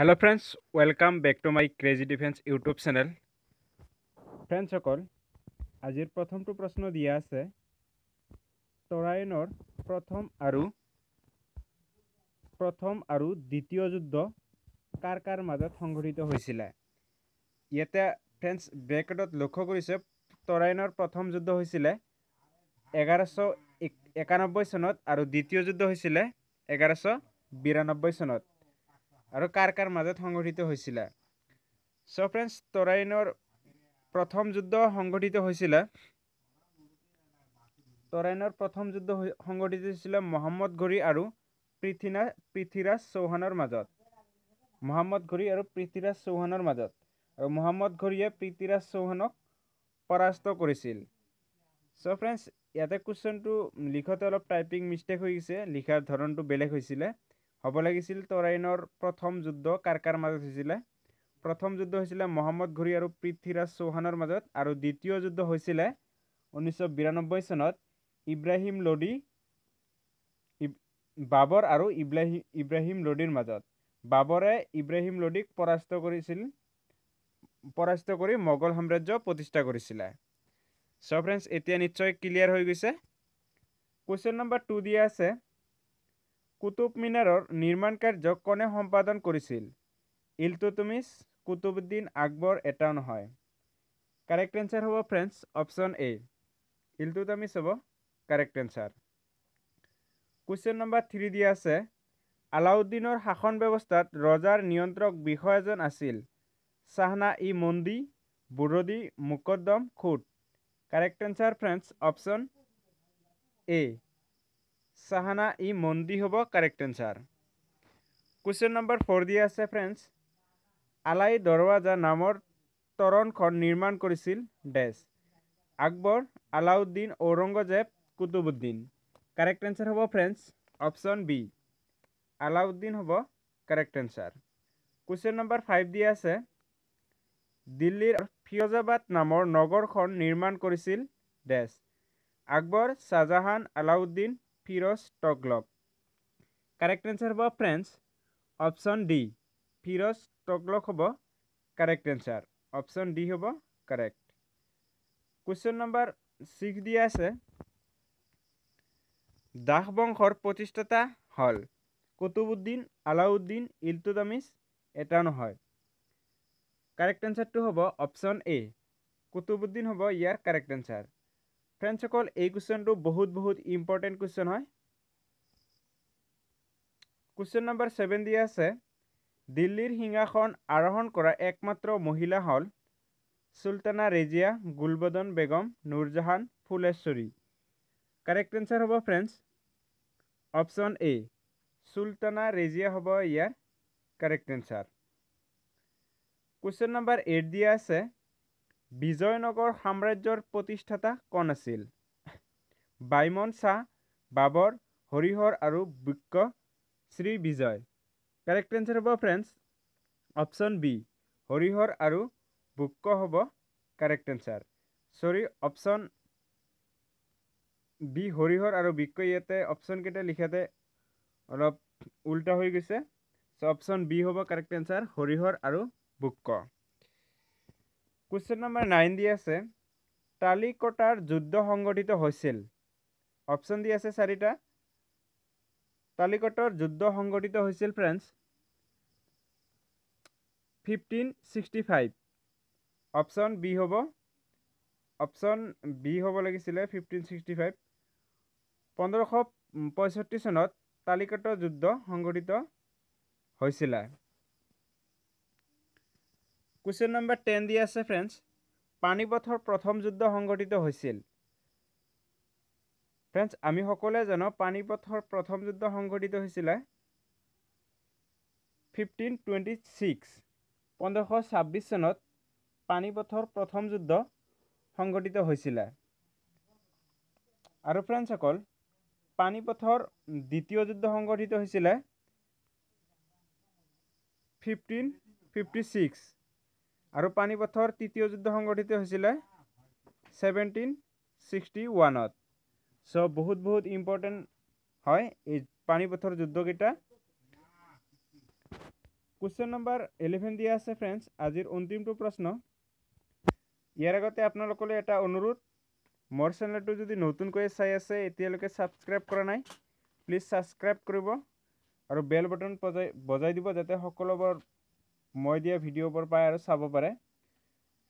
hello' friends welcome back to my crazy defence YouTube channel ফ্ৰেণ্ডছসকল আজিৰ প্ৰথমটো প্ৰশ্ন দিয়া আছে তৰাইনৰ প্ৰথম আৰু প্ৰথম আৰু দ্বিতীয় যুদ্ধ কাৰ কাৰ মাজত সংঘটিত হৈছিলে ইয়াতে ফ্ৰেণ্ডছ বেকেটত লক্ষ্য কৰিছে তৰাইনৰ প্ৰথম যুদ্ধ হৈছিলে এঘাৰশ একানব্বৈ চনত আৰু দ্বিতীয় যুদ্ধ হৈছিলে এঘাৰশ বিৰানব্বৈ চনত আৰু কাৰ কাৰ মাজত সংঘটিত হৈছিলে চ' ফ্ৰেণ্ডছ তৰাইনৰ প্ৰথম যুদ্ধ সংঘটিত হৈছিলে তৰাইনৰ প্ৰথম যুদ্ধ সংঘটিত হৈছিলে মহম্মদ ঘড়ী আৰু পৃথিনা পৃথিৰাজ চৌহানৰ মাজত মহম্মদ ঘড়ী আৰু পৃথিৰাজ চৌহানৰ মাজত আৰু মহম্মদ ঘড়ীয়ে পৃথিৰাজ চৌহানক পৰাস্ত কৰিছিল চ' ফ্ৰেণ্ডছ ইয়াতে কুৱেশ্যনটো লিখোঁতে অলপ টাইপিং মিষ্টেক হৈ গৈছে লিখাৰ ধৰণটো বেলেগ হৈছিলে হ'ব লাগিছিল তৰাইনৰ প্ৰথম যুদ্ধ কাৰ কাৰ মাজত হৈছিলে প্ৰথম যুদ্ধ হৈছিলে মহম্মদ ঘূৰী আৰু পৃথ্বীৰাজ চৌহানৰ মাজত আৰু দ্বিতীয় যুদ্ধ হৈছিলে ঊনৈছশ বিৰান্নব্বৈ চনত ইব্ৰাহিম লডি বাবৰ আৰু ইব্ৰাহিম ইব্ৰাহিম লডিৰ মাজত বাবৰে ইব্ৰাহিম লডিক পৰাস্ত কৰিছিল পৰাস্ত কৰি মোগল সাম্ৰাজ্য প্ৰতিষ্ঠা কৰিছিলে চ' ফ্ৰেণ্ডছ এতিয়া নিশ্চয় ক্লিয়াৰ হৈ গৈছে কুৱেশ্যন নম্বৰ টু দিয়া আছে কুতুব মিনাৰৰ নিৰ্মাণ কাৰ্য কোনে সম্পাদন কৰিছিল ইলটুটুমিছ কুতুবুদ্দিন আকবৰ এটা নহয় কাৰেক্ট এনচাৰ হ'ব ফ্ৰেণ্ডছ অপশ্যন এ ইলটুটুমিছ হ'ব correct answer question number three দিয়া আছে আলাউদ্দিনৰ শাসন ব্যৱস্থাত ৰজাৰ নিয়ন্ত্ৰক বিষয় এজন আছিল চাহনা ই মন্দি বুৰদি মোকদ্দম খুট correct answer friends option A সাহানা ই মন্দি হ'ব correct answer question number four দি আছে ফ্ৰেণ্ডছ আলাই দৰৱাজা নামৰ তৰণখন নিৰ্মাণ কৰিছিল ডেছ আকবৰ আলাউদ্দিন ঔৰংগজেব কুতুবুদ্দিন কাৰেক্ট এনচাৰ হ'ব ফ্ৰেণ্ডছ অপশ্যন বি আলাউদ্দিন হ'ব correct answer question number five দি আছে দিল্লীৰ ফিৰোজাবাদ নামৰ নগৰখন নিৰ্মাণ কৰিছিল ডেছ আকবৰ শ্বাহজাহান আলাউদ্দিন ফিৰজ তগলক কাৰেক্ট এনচাৰ হ'ব friends option D Firoz Tughlaq হ'ব কাৰেক্ট এনচাৰ অপশ্যন ডি হ'ব কাৰেক্ট কুৱেশ্যন নম্বৰ ছিক্স দিয়া আছে দাস বংশৰ প্ৰতিষ্ঠাতা হল কুতুবুদ্দিন আলাউদ্দিন ইলটুদামিজ এটা নহয় কাৰেক্ট এনচাৰটো হ'ব অপশ্যন এ কুতুবুদ্দিন হ'ব ইয়াৰ কাৰেক্ট এনচাৰ फ्रेंड्स अकल ए क्वेश्चन तो बहुत बहुत इम्पर्टेन्ट क्वेश्चन है क्वेश्चन नम्बर सेवेन दी आस दिल्लर सिंहासन आरोहण कर एकम्र महिला हल सुलताना रेजिया गुलबदन बेगम नूरजहान फुलेश्वरी करेक्ट एन्सार हम friends option A Sultana Razia हम correct answer question number eight दिया বিজয়নগৰ সাম্ৰাজ্যৰ প্ৰতিষ্ঠাতা কোন আছিল বাইমন শ্বাহ বাবৰ হৰিহৰ আৰু বৃক্ষ শ্ৰী বিজয় কাৰেক্ট এনচাৰ হ'ব ফ্ৰেণ্ডছ অপশ্যন বি হৰিহৰ আৰু বৃক্ষ হ'ব correct answer sorry option B Harihara আৰু বিক্ক ইয়াতে অপশ্যনকেইটা লিখাতে অলপ উল্টা হৈ গৈছে চ' অপশ্যন বি হ'ব কাৰেক্ট এনচাৰ হৰিহৰ আৰু বৃক্ষ কুৱেশ্যন নম্বৰ নাইন দি আছে তালিকটাৰ যুদ্ধ সংঘটিত হৈছিল অপশ্যন দি আছে চাৰিটা তালিকটৰ যুদ্ধ সংঘটিত হৈছিল friends fifteen sixty five option B হ'ব অপশ্যন বি হ'ব লাগিছিলে ফিফটিন ছিক্সটি ফাইভ পোন্ধৰশ পঁয়ষষ্ঠি চনত তালিকটৰ যুদ্ধ সংঘটিত হৈছিলে কুৱেশ্যন নম্বৰ টেন দি আছে ফ্ৰেণ্ডছ পানীপথৰ প্ৰথম যুদ্ধ সংঘটিত হৈছিল ফ্ৰেণ্ডছ আমি সকলোৱে জানো পানীপথৰ প্ৰথম যুদ্ধ সংঘটিত হৈছিলে ফিফটিন টুৱেণ্টি ছিক্স পোন্ধৰশ ছাব্বিছ চনত পানীপথৰ প্ৰথম যুদ্ধ সংঘটিত হৈছিলে আৰু ফ্ৰেণ্ডছসকল পানীপথৰ দ্বিতীয় যুদ্ধ সংঘটিত হৈছিলে ফিফটিন ফিফটি ছিক্স আৰু পানীপথৰ তৃতীয় যুদ্ধ সংগঠিত হৈছিলে ছেভেণ্টিন ছিক্সটি ওৱানত চ' বহুত বহুত ইম্পৰ্টেণ্ট হয় এই পানীপথৰ যুদ্ধকেইটা কুৱেশ্যন নম্বৰ ইলেভেন দিয়া আছে ফ্ৰেণ্ডছ আজিৰ অন্তিমটো প্ৰশ্ন ইয়াৰ আগতে আপোনালোকলৈ এটা অনুৰোধ মোৰ চেনেলটো যদি নতুনকৈ চাই আছে এতিয়ালৈকে ছাবস্ক্ৰাইব কৰা নাই প্লিজ ছাবস্ক্ৰাইব কৰিব আৰু বেল বটন বজাই বজাই দিব যাতে সকলোবোৰ মই দিয়া ভিডিঅ'বোৰ পায় আৰু চাব পাৰে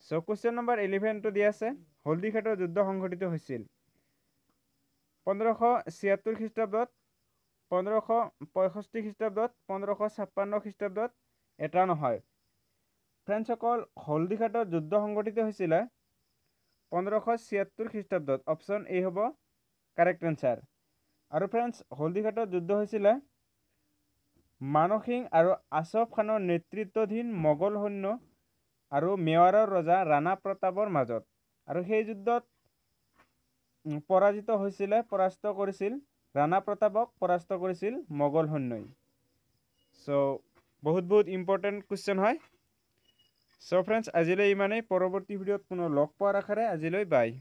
চ' কুৱেশ্যন নম্বৰ ইলেভেনটো দিয়া আছে হলদিঘাটৰ যুদ্ধ সংঘটিত হৈছিল পোন্ধৰশ ছিয়াত্তৰ খ্ৰীষ্টাব্দত পোন্ধৰশ পঁয়ষষ্ঠি খ্ৰীষ্টাব্দত পোন্ধৰশ ছাপ্পন্ন খ্ৰীষ্টাব্দত এটা নহয় ফ্ৰেঞ্চসকল হলদিঘাটত যুদ্ধ সংঘটিত হৈছিলে পোন্ধৰশ ছিয়াত্তৰ খ্ৰীষ্টাব্দত অপশ্যন এ হ'ব কাৰেক্ট এনচাৰ আৰু ফ্ৰেঞ্চ হলদিঘাটত যুদ্ধ হৈছিলে মানসিং আৰু আছফ খানৰ নেতৃত্বাধীন মোগল সৈন্য আৰু মেৱাৰৰ ৰজা ৰাণা প্ৰতাপৰ মাজত আৰু সেই যুদ্ধত পৰাজিত হৈছিলে পৰাস্ত কৰিছিল ৰাণা প্ৰতাপক পৰাস্ত কৰিছিল মোগল সৈন্যই চ' বহুত বহুত ইম্পৰ্টেণ্ট কুৱেশ্যন হয় চ' ফ্ৰেণ্ডছ আজিলৈ ইমানেই পৰৱৰ্তী ভিডিঅ'ত পুনৰ লগ পোৱাৰ আশাৰে আজিলৈ বাই